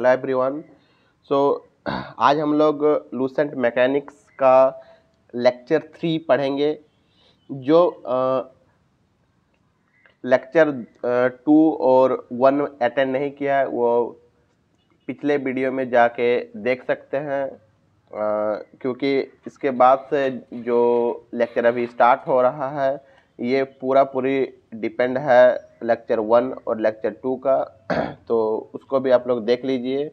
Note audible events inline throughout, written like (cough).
hello everyone so आज हम लोग लूसेंट मैकेनिक्स का लेक्चर थ्री पढ़ेंगे जो लेक्चर टू और वन अटेंड नहीं किया है वो पिछले वीडियो में जाके देख सकते हैं आ, क्योंकि इसके बाद से जो लेक्चर अभी स्टार्ट हो रहा है ये पूरा पूरी डिपेंड है लेक्चर वन और लेक्चर टू का (clears throat) तो उसको भी आप लोग देख लीजिए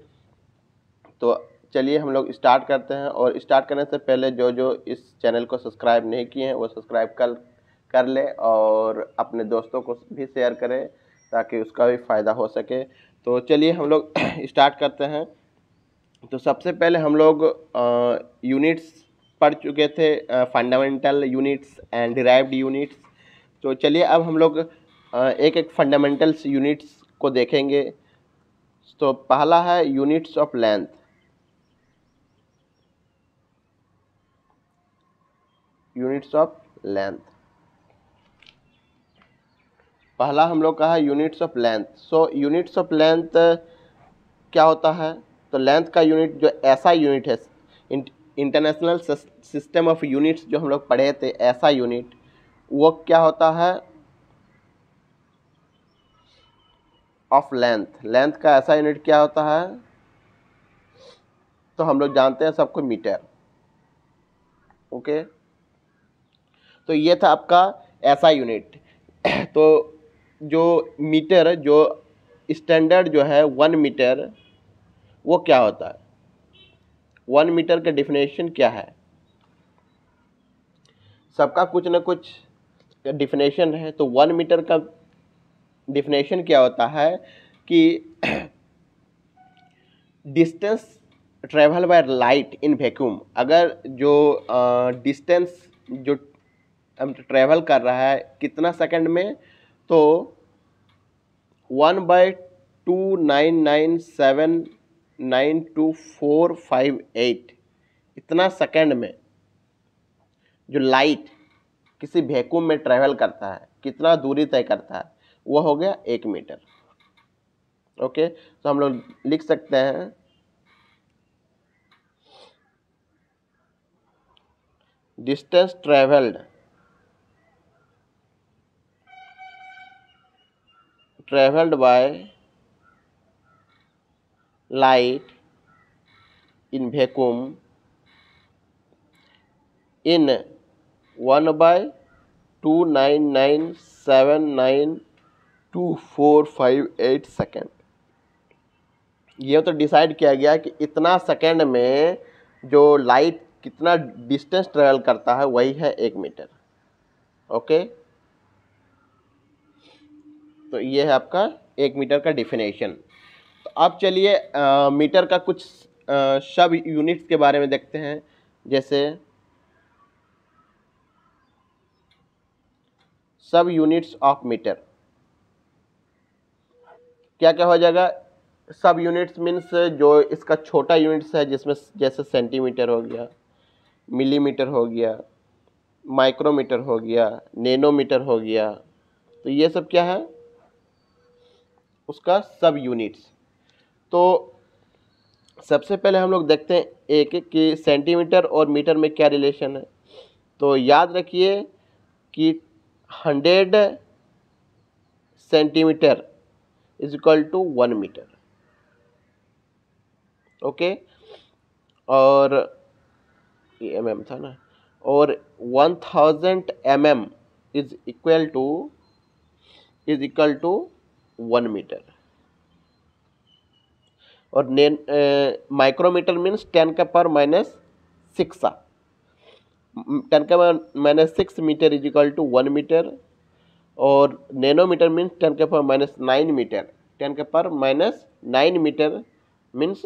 तो चलिए हम लोग स्टार्ट करते हैं और स्टार्ट करने से पहले जो जो इस चैनल को सब्सक्राइब नहीं किए हैं वो सब्सक्राइब कर कर ले और अपने दोस्तों को भी शेयर करें ताकि उसका भी फ़ायदा हो सके तो चलिए हम लोग स्टार्ट (clears throat) करते हैं तो सबसे पहले हम लोग यूनिट्स पढ़ चुके थे fundamental units and derived units तो चलिए अब हम लोग एक एक फंडामेंटल्स यूनिट्स को देखेंगे तो पहला है units of length units of length पहला हम लोग का है units of length so units of length क्या होता है तो लेंथ का यूनिट जो ऐसा यूनिट है इंटरनेशनल सिस्टम ऑफ यूनिट्स जो हम लोग पढ़े थे ऐसा यूनिट वो क्या होता है ऑफ लेंथ लेंथ का ऐसा यूनिट क्या होता है तो हम लोग जानते हैं सबको मीटर ओके तो ये था आपका ऐसा यूनिट (coughs) तो जो मीटर जो स्टैंडर्ड जो है वन मीटर वो क्या होता है वन मीटर का डिफिनेशन क्या है सबका कुछ ना कुछ डिफिनेशन है तो वन मीटर का डिफिनेशन क्या होता है कि (clears throat) distance travel by light in vacuum अगर जो डिस्टेंस जो हम ट्रेवल कर रहा है कितना सेकंड में तो one by two nine nine seven nine two four five eight इतना सेकंड में जो लाइट किसी वैक्यूम में ट्रेवल करता है कितना दूरी तय करता है वह हो गया एक मीटर ओके तो हम लोग लिख सकते हैं distance travelled travelled by light in vacuum in one by two nine nine seven nine two four five eight second ये तो डिसाइड किया गया कि इतना सेकेंड में जो लाइट कितना डिस्टेंस ट्रेवल करता है वही है एक मीटर ओके तो ये है आपका एक मीटर का डिफिनेशन तो अब चलिए मीटर का कुछ सब यूनिट्स के बारे में देखते हैं जैसे सब यूनिट्स ऑफ मीटर क्या क्या हो जाएगा सब यूनिट्स मीन्स जो इसका छोटा यूनिट्स है जिसमें जैसे सेंटीमीटर हो गया मिलीमीटर हो गया माइक्रोमीटर हो गया नैनोमीटर हो गया तो ये सब क्या है उसका सब यूनिट्स तो सबसे पहले हम लोग देखते हैं एक कि सेंटीमीटर और मीटर में क्या रिलेशन है तो याद रखिए कि hundred centimetre is equal to one metre okay और ये एम mm था ना और one thousand M M is equal to is equal to one metre और माइक्रोमीटर मीन्स टेन का पावर माइनस सिक्स टेन का minus six metre is equal to one metre और nanometre means ten के power minus nine metre ten के power minus nine metre means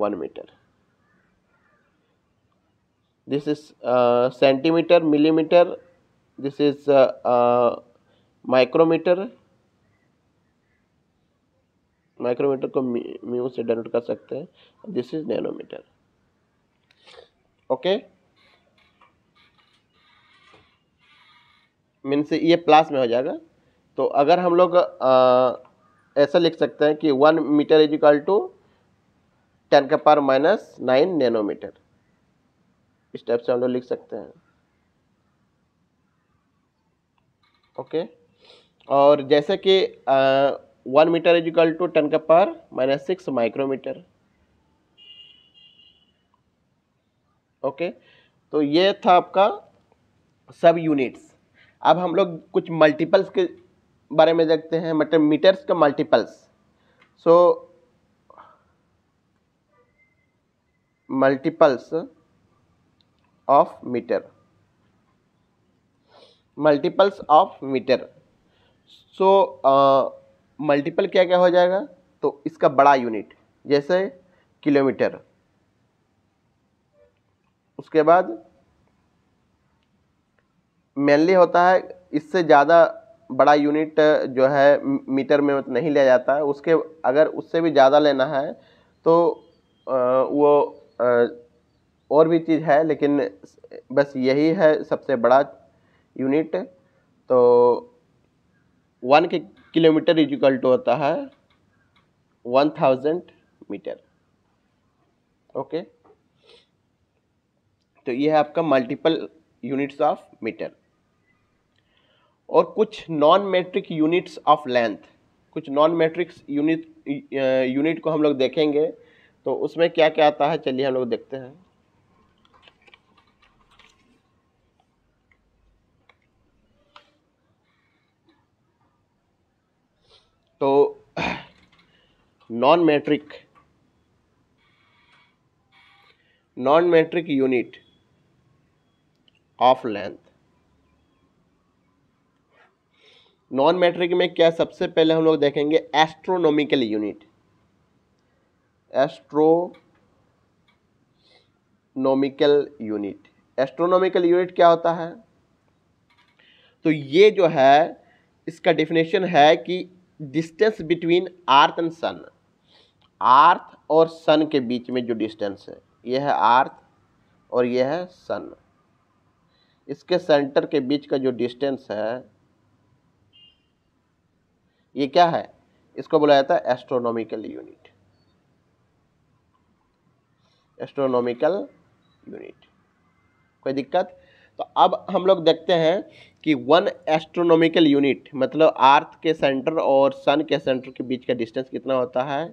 one metre this is centimetre millimetre this is micrometre micrometre को mu से denote कर सकते हैं this is nanometre okay means ये plus में हो जाएगा तो अगर हम लोग ऐसा लिख सकते हैं कि one metre is equal to ten का पार माइनस नाइन नैनोमीटर इस टाइप से हम लोग लिख सकते हैं ओके और जैसे कि one metre is equal to ten का power minus six micrometre okay तो ये था आपका सब यूनिट्स अब हम लोग कुछ मल्टीपल्स के बारे में देखते हैं मतलब मीटर्स का multiples so multiples of metre multiples of metre so multiple क्या क्या हो जाएगा तो इसका बड़ा यूनिट जैसे किलोमीटर उसके बाद मेनली होता है इससे ज़्यादा बड़ा यूनिट जो है मीटर में नहीं लिया जाता है उसके अगर उससे भी ज़्यादा लेना है तो वो और भी चीज़ है लेकिन बस यही है सबसे बड़ा यूनिट तो वन के किलोमीटर इजिकल टू होता है वन थाउजेंड मीटर ओके तो ये है आपका मल्टीपल यूनिट्स ऑफ मीटर और कुछ non metric units of length कुछ नॉन मेट्रिक्स यूनिट यूनिट को हम लोग देखेंगे तो उसमें क्या क्या आता है चलिए हम लोग देखते हैं तो non metric non metric unit of length non metric में क्या सबसे पहले हम लोग देखेंगे astronomical unit astronomical unit astronomical unit क्या होता है तो ये जो है इसका डिफिनेशन है कि distance between earth and sun earth और सन के बीच में जो डिस्टेंस है यह है आर्थ और यह है सन इसके सेंटर के बीच का जो डिस्टेंस है ये क्या है इसको बोला जाता है एस्ट्रोनॉमिकल यूनिट एस्ट्रोनॉमिकल यूनिट कोई दिक्कत तो अब हम लोग देखते हैं कि वन एस्ट्रोनॉमिकल यूनिट मतलब अर्थ के सेंटर और सन के सेंटर के बीच का डिस्टेंस कितना होता है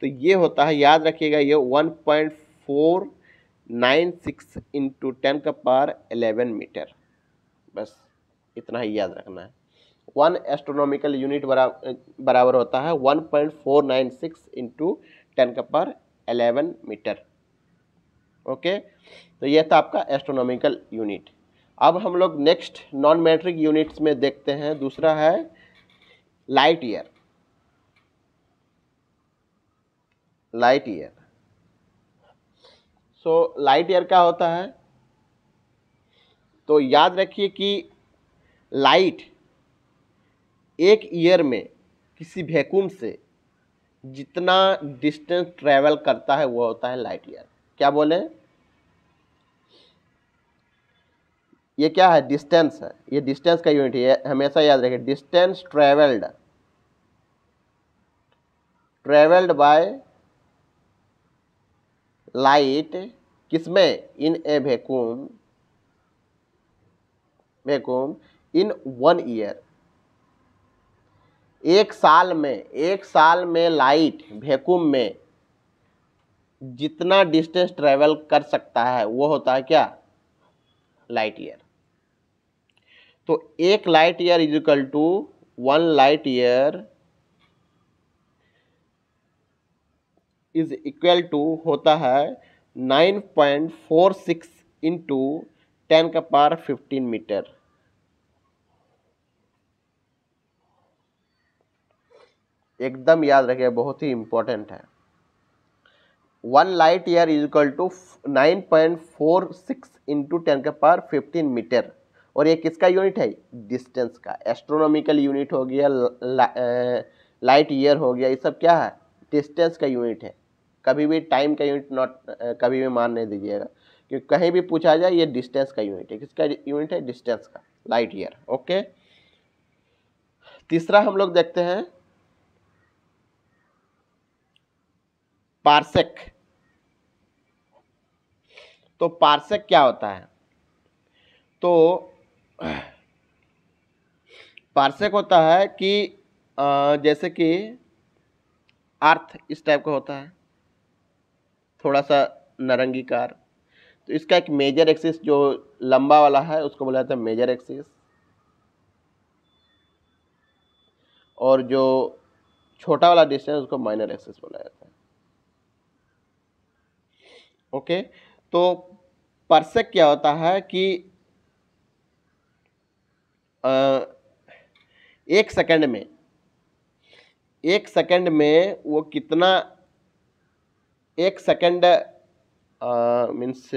तो ये होता है याद रखिएगा ये one point four nine six into ten का पार एलेवन मीटर बस इतना ही याद रखना है वन एस्ट्रोनॉमिकल यूनिट बराबर होता है one point four nine six into ten का पर एलेवन मीटर ओके तो यह था आपका एस्ट्रोनॉमिकल यूनिट अब हम लोग नेक्स्ट नॉन मेट्रिक यूनिट्स में देखते हैं दूसरा है light year light year so light year क्या होता है तो याद रखिए कि लाइट एक ईयर में किसी वैक्यूम से जितना डिस्टेंस ट्रेवल करता है वो होता है लाइट ईयर क्या बोले ये क्या है डिस्टेंस है ये डिस्टेंस का यूनिट है हमेशा याद रखिए distance travelled travelled by light किसमें in a vacuum vacuum in one year एक साल में एक साल में लाइट वैक्यूम में जितना डिस्टेंस ट्रेवल कर सकता है वो होता है क्या लाइट ईयर तो एक light year is equal to one light year is equal to होता है nine point four six into ten का पार फिफ्टीन मीटर एकदम याद रखिए बहुत ही इम्पोर्टेंट है one light year is equal to nine point four six into ten के पावर फिफ्टीन मीटर और ये किसका यूनिट है डिस्टेंस का एस्ट्रोनॉमिकल यूनिट हो गया ला, लाइट ईयर हो गया ये सब क्या है डिस्टेंस का यूनिट है कभी भी टाइम का यूनिट नॉट कभी भी मान नहीं दीजिएगा क्योंकि कहीं भी पूछा जाए ये डिस्टेंस का यूनिट है किसका यूनिट है डिस्टेंस का लाइट ईयर ओके तीसरा हम लोग देखते हैं पार्सेक तो पार्सेक क्या होता है तो पार्सेक होता है कि जैसे कि अर्थ इस टाइप का होता है थोड़ा सा नरंगी कार तो इसका एक मेजर एक्सिस जो लंबा वाला है उसको बोला जाता है मेजर एक्सिस और जो छोटा वाला डिस्टेंस उसको माइनर एक्सिस बोला जाता है ओके तो परसेक क्या होता है कि आ, एक सेकंड में एक सेकंड में वो कितना एक सेकंड मीन्स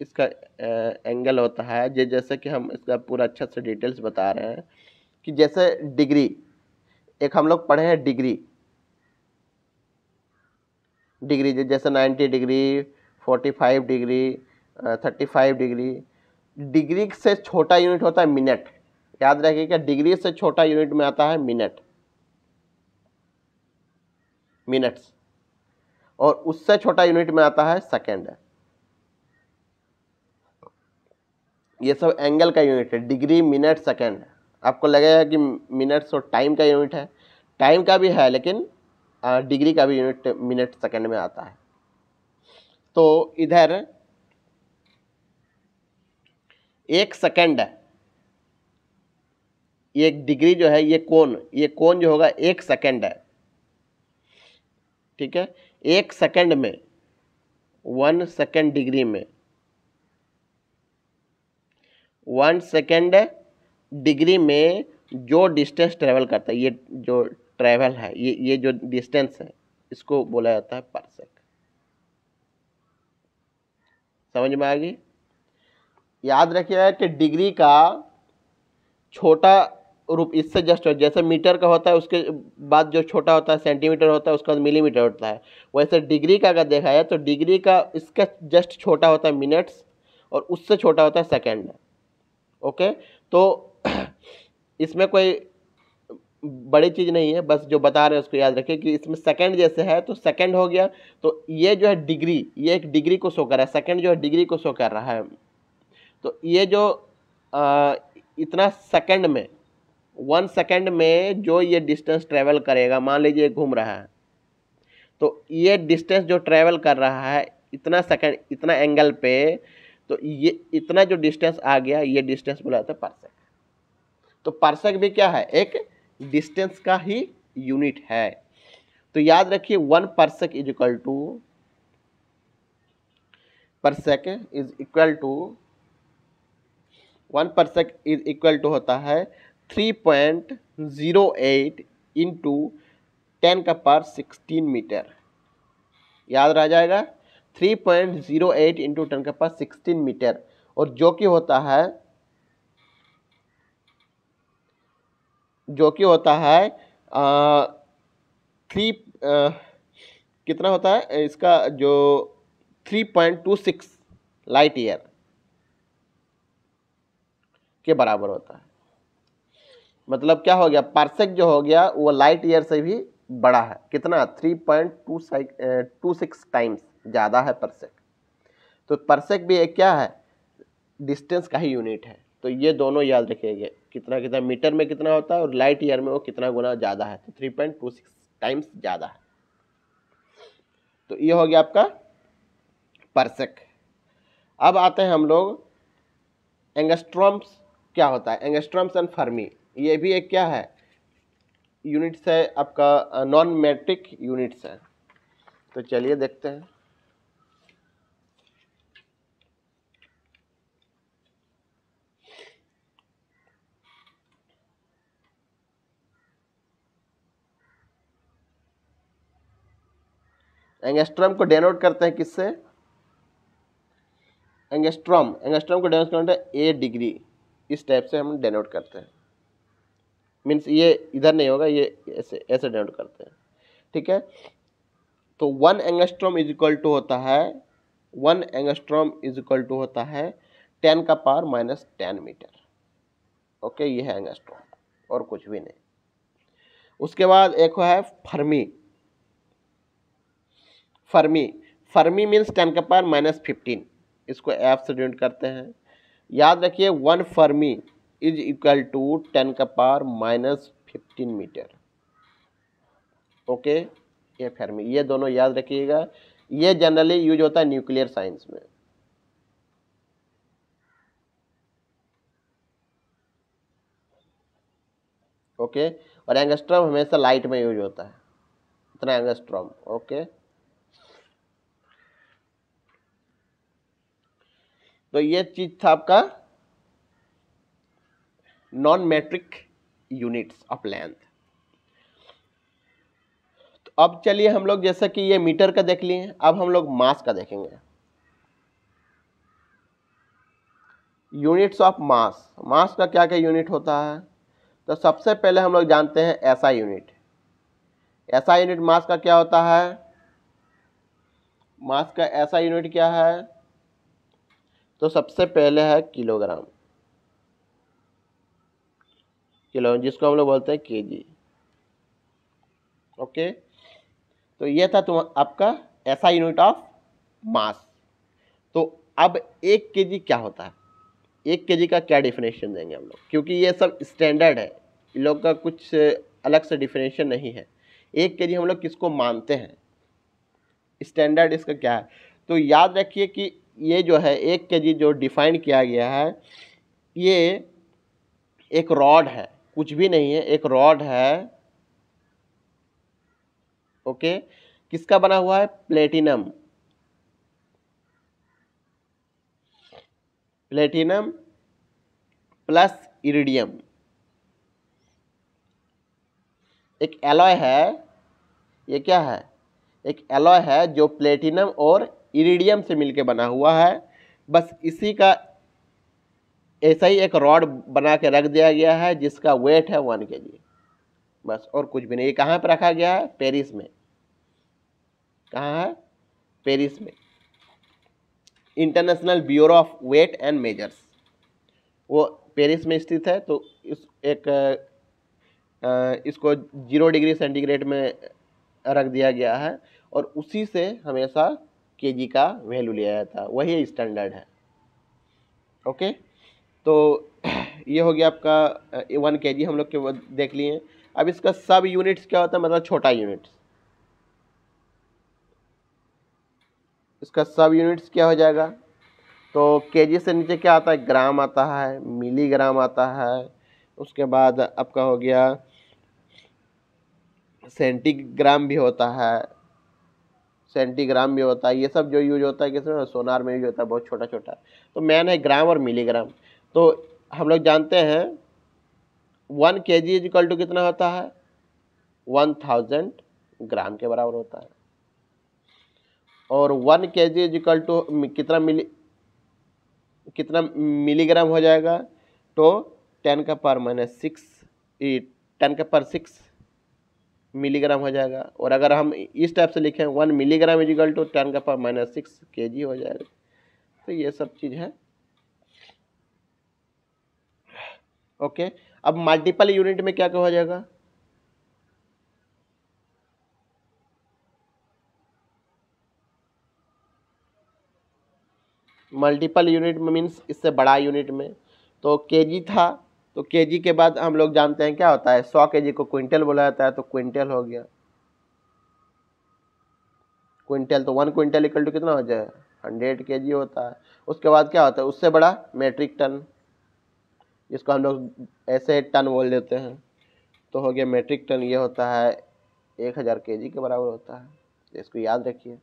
इसका आ, एंगल होता है जे जैसे कि हम इसका पूरा अच्छा से डिटेल्स बता रहे हैं कि जैसे डिग्री एक हम लोग पढ़े हैं डिग्री डिग्री जैसे ninety degree 45 degree 35 degree degree से छोटा यूनिट होता है मिनट याद रखिएगा डिग्री से छोटा यूनिट में आता है मिनट मिनट्स और उससे छोटा यूनिट में आता है सेकेंड ये सब एंगल का यूनिट है डिग्री मिनट सेकेंड आपको लगेगा कि मिनट्स और टाइम का यूनिट है टाइम का भी है लेकिन डिग्री का भी यूनिट मिनट सेकेंड में आता है तो इधर एक सेकंड ये एक डिग्री जो है ये कोण ये कोण जो होगा एक सेकंड है ठीक है एक सेकंड में वन सेकंड डिग्री में वन सेकंड डिग्री में जो डिस्टेंस ट्रेवल करता है ये जो ट्रेवल है ये ये जो डिस्टेंस है इसको बोला जाता है पर सेकेंड समझ में आएगी याद रखिएगा कि डिग्री का छोटा रूप इससे जस्ट जैसे मीटर का होता है उसके बाद जो छोटा होता है सेंटीमीटर होता है उसके बाद मिलीमीटर होता है वैसे डिग्री का अगर देखा जाए तो डिग्री का इसका जस्ट छोटा होता है मिनट्स और उससे छोटा होता है सेकेंड ओके तो (clears throat) इसमें कोई बड़ी चीज़ नहीं है बस जो बता रहे हैं उसको याद रखें कि इसमें सेकंड जैसे है तो सेकंड हो गया तो ये जो है डिग्री ये एक डिग्री को शो कर रहा है सेकंड जो है डिग्री को शो कर रहा है तो ये जो आ, इतना सेकंड में वन सेकंड में जो ये डिस्टेंस ट्रेवल करेगा मान लीजिए घूम रहा है तो ये डिस्टेंस जो ट्रेवल कर रहा है इतना सेकेंड इतना एंगल पे तो ये इतना जो डिस्टेंस आ गया ये डिस्टेंस बोला परसेक तो परसेक भी क्या है एक डिस्टेंस का ही यूनिट है तो याद रखिए one sec is equal to sec is equal to one sec is equal to होता है three point zero eight into ten का पार सिक्सटीन मीटर याद रह जाएगा three point zero eight into ten का पार सिक्सटीन मीटर और जो कि होता है जो कि होता है थ्री कितना होता है इसका जो three point two six light year के बराबर होता है मतलब क्या हो गया पार्सेक जो हो गया वो लाइट ईयर से भी बड़ा है कितना three point two two six times ज़्यादा है परसेक तो परसेक भी एक क्या है डिस्टेंस का ही यूनिट है तो ये दोनों याद रखेंगे कितना कितना मीटर में कितना होता है और लाइट ईयर में वो कितना गुना ज़्यादा है तो three point two six times ज़्यादा है तो ये हो गया आपका परसेक अब आते हैं हम लोग एंगस्ट्रॉम्स क्या होता है एंगस्ट्रॉम्स एंड फर्मी ये भी एक क्या है यूनिट्स है आपका नॉन मेट्रिक यूनिट्स है तो चलिए देखते हैं एंगेस्ट्रम को डेनोट करते हैं किससे एंगेस्ट्रम एंगेस्ट्रम को डेनोट करते हैं ए डिग्री इस टाइप से हम डेनोट करते हैं मीन्स ये इधर नहीं होगा ये ऐसे ऐसे डेनोट करते हैं ठीक है तो one angstrom is equal to होता है one angstrom is equal to होता है टेन का power minus ten metre okay ये है एंगस्ट्रॉम और कुछ भी नहीं उसके बाद एक है fermi fermi fermi means ten का पावर माइनस फिफ्टीन इसको एफ से डिनोट करते हैं याद रखिए one fermi is equal to ten का power minus fifteen metre okay ये फर्मी ये दोनों याद रखिएगा ये जनरली यूज होता है न्यूक्लियर साइंस में ओके और एंगस्ट्रॉम हमेशा लाइट में यूज होता है इतना एंगस्ट्रॉम ओके तो ये चीज था आपका non metric units of length तो अब चलिए हम लोग जैसा कि ये मीटर का देख लिए अब हम लोग मास का देखेंगे यूनिट्स ऑफ मास मास का क्या क्या यूनिट होता है तो सबसे पहले हम लोग जानते हैं ऐसा यूनिट ऐसा यूनिट मास का क्या होता है मास का ऐसा यूनिट क्या है तो सबसे पहले है किलोग्राम किलो जिसको हम लोग बोलते हैं केजी ओके तो ये था तुम आपका ऐसा यूनिट ऑफ मास तो अब एक केजी क्या होता है एक केजी का क्या डिफिनेशन देंगे हम लोग क्योंकि ये सब स्टैंडर्ड है इन लोग का कुछ अलग से डिफिनेशन नहीं है एक के जी हम लोग किसको मानते हैं स्टैंडर्ड इसका क्या है तो याद रखिए कि ये जो है एक के जी जो डिफाइन किया गया है ये एक रॉड है कुछ भी नहीं है एक रॉड है ओके किसका बना हुआ है प्लेटिनम प्लेटिनम प्लस इरिडियम एक एलॉय है ये क्या है एक एलॉय है जो प्लेटिनम और इरिडियम से मिलके बना हुआ है बस इसी का ऐसा ही एक रॉड बना के रख दिया गया है जिसका वेट है वन के जी बस और कुछ भी नहीं ये कहाँ पर रखा गया है पेरिस में कहाँ है पेरिस में international bureau of weight and measures वो पेरिस में स्थित है तो इस एक इसको जीरो डिग्री सेंटीग्रेड में रख दिया गया है और उसी से हमेशा के का वैल्यू लिया जाता है वही स्टैंडर्ड है ओके तो (clears throat) ये हो गया आपका वन के जी हम लोग के देख लिए अब इसका सब यूनिट्स क्या होता है मतलब छोटा यूनिट्स इसका सब यूनिट्स क्या हो जाएगा तो जी से नीचे क्या आता है ग्राम आता है मिलीग्राम आता है उसके बाद आपका हो गया सेंटीग्राम भी होता है सेंटीग्राम भी होता है ये सब जो यूज होता है किसमें सोनार में यूज होता है बहुत छोटा छोटा तो मैन है ग्राम और मिलीग्राम तो हम लोग जानते हैं वन के जी इजिकल टू कितना होता है वन थाउजेंड ग्राम के बराबर होता है और वन के जी इजिकल टू कितना मिली कितना मिलीग्राम हो जाएगा तो टेन का पर माइनस सिक्स टेन का पर सिक्स मिलीग्राम हो जाएगा और अगर हम इस टाइप से लिखें one milligram is equal to ten का power minus six K G हो जाएगा तो ये सब चीज़ है ओके अब मल्टीपल यूनिट में क्या क्या हो जाएगा मल्टीपल यूनिट में मीन्स इससे बड़ा यूनिट में तो के जी था तो के जी के बाद हम लोग जानते हैं क्या होता है सौ के जी को क्विंटल बोला जाता है तो क्विंटल हो गया क्विंटल तो वन क्विंटल इक्वल टू कितना हो जाए हंड्रेड के जी होता है उसके बाद क्या होता है उससे बड़ा मेट्रिक टन जिसको हम लोग ऐसे टन बोल देते हैं तो हो गया मेट्रिक टन ये होता है एक हज़ार के जी के बराबर होता है इसको याद रखिए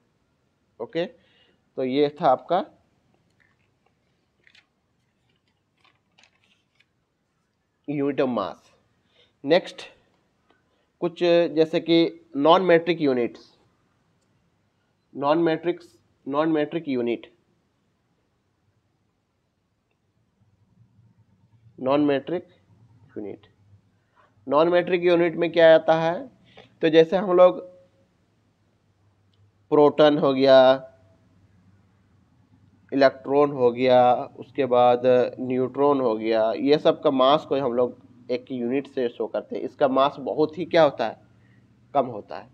ओके तो ये था आपका यूनिट ऑफ मास नेक्स्ट कुछ जैसे कि non metric units non metrics non metric unit non metric unit non metric unit में क्या आता है तो जैसे हम लोग प्रोटन हो गया इलेक्ट्रॉन हो गया उसके बाद न्यूट्रॉन हो गया ये सब का मास को हम लोग एक यूनिट से शो करते हैं इसका मास बहुत ही क्या होता है कम होता है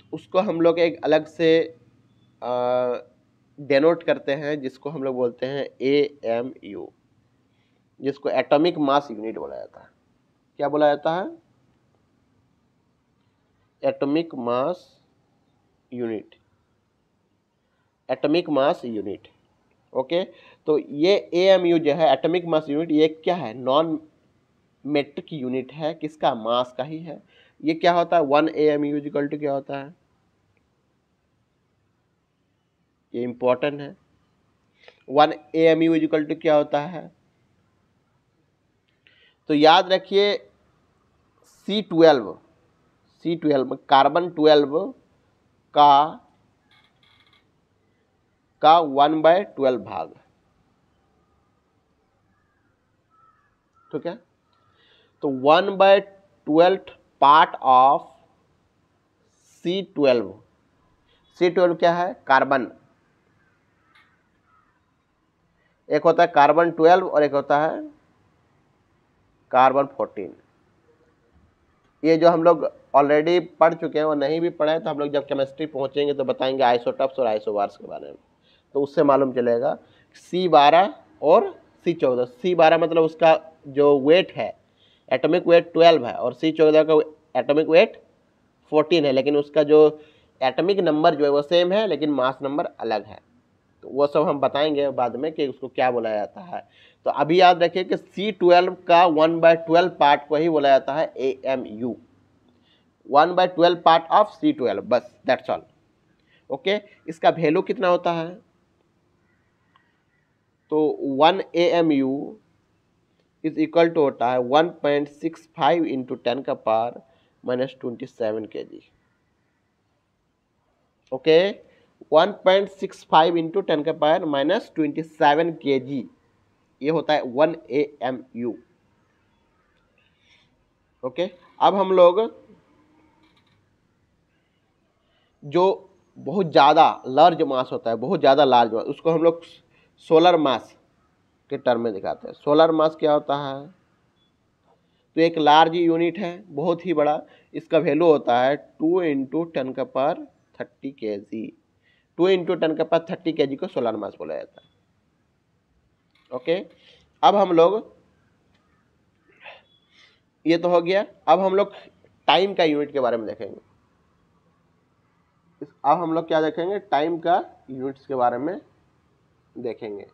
तो उसको हम लोग एक अलग से डेनोट करते हैं जिसको हम लोग बोलते हैं ए एम यू जिसको एटॉमिक मास यूनिट बोला जाता है क्या बोला जाता है atomic mass unit atomic mass unit okay तो ये ए एम यू जो है एटमिक मास यूनिट ये क्या है नॉन मेट्रिक यूनिट है किसका मास का ही है ये क्या होता है one A M U to क्या होता है ये इंपॉर्टेंट है one A M U to क्या होता है तो याद रखिए C twelve C twelve carbon twelve का का वन बाय ट्वेल्व भाग ठीक है तो one by twelfth part of C twelve C twelve क्या है कार्बन एक होता है कार्बन ट्वेल्व और एक होता है कार्बन फोर्टीन ये जो हम लोग ऑलरेडी पढ़ चुके हैं और नहीं भी पढ़े तो हम लोग जब केमिस्ट्री पहुंचेंगे तो बताएंगे आइसोटॉप्स और आइसोवार्स के बारे में तो उससे मालूम चलेगा सी बारह और सी चौदह सी बारह मतलब उसका जो वेट है एटॉमिक वेट ट्वेल्व है और सी चौदह का एटॉमिक वेट फोर्टीन है लेकिन उसका जो एटॉमिक नंबर जो है वो सेम है लेकिन मास नंबर अलग है तो वो सब हम बताएंगे बाद में कि उसको क्या बोला जाता है तो अभी याद रखिए कि सी ट्वेल्व का वन बाय ट्वेल्व पार्ट को ही बोला जाता है a M u one by twelve part of C twelve बस दैट्स ऑल ओके इसका वैल्यू कितना होता है तो one A M u is equal to होता है one point six five into ten का power minus twenty seven k g okay one point six five into ten का power minus twenty seven k जी ये होता है one A M u okay अब हम लोग जो बहुत ज़्यादा लार्ज मास होता है बहुत ज़्यादा लार्ज मास उसको हम लोग सोलर मास के टर्म में दिखाते हैं सोलर मास क्या होता है तो एक लार्ज यूनिट है बहुत ही बड़ा इसका वैल्यू होता है टू इंटू टेन का पर थर्टी के जी टू इंटू टेन का पर थर्टी के जी को सोलर मास बोला जाता है ओके अब हम लोग ये तो हो गया अब हम लोग टाइम का यूनिट के बारे में देखेंगे अब हम लोग क्या देखेंगे टाइम का यूनिट्स के बारे में देखेंगे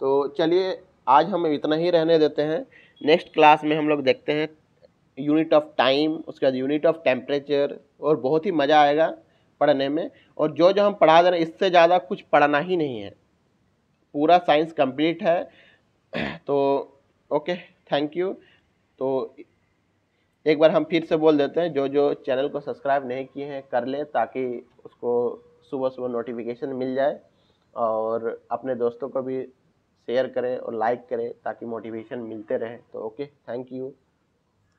तो चलिए आज हम इतना ही रहने देते हैं नेक्स्ट क्लास में हम लोग देखते हैं यूनिट ऑफ टाइम उसके बाद यूनिट ऑफ टेम्परेचर और बहुत ही मज़ा आएगा पढ़ने में और जो जो हम पढ़ा दे रहे हैं इससे ज़्यादा कुछ पढ़ना ही नहीं है पूरा साइंस कंप्लीट है तो ओके थैंक यू तो एक बार हम फिर से बोल देते हैं जो जो चैनल को सब्सक्राइब नहीं किए हैं कर ले ताकि उसको सुबह सुबह नोटिफिकेशन मिल जाए और अपने दोस्तों को भी शेयर करें और लाइक करें ताकि मोटिवेशन मिलते रहे तो ओके थैंक यू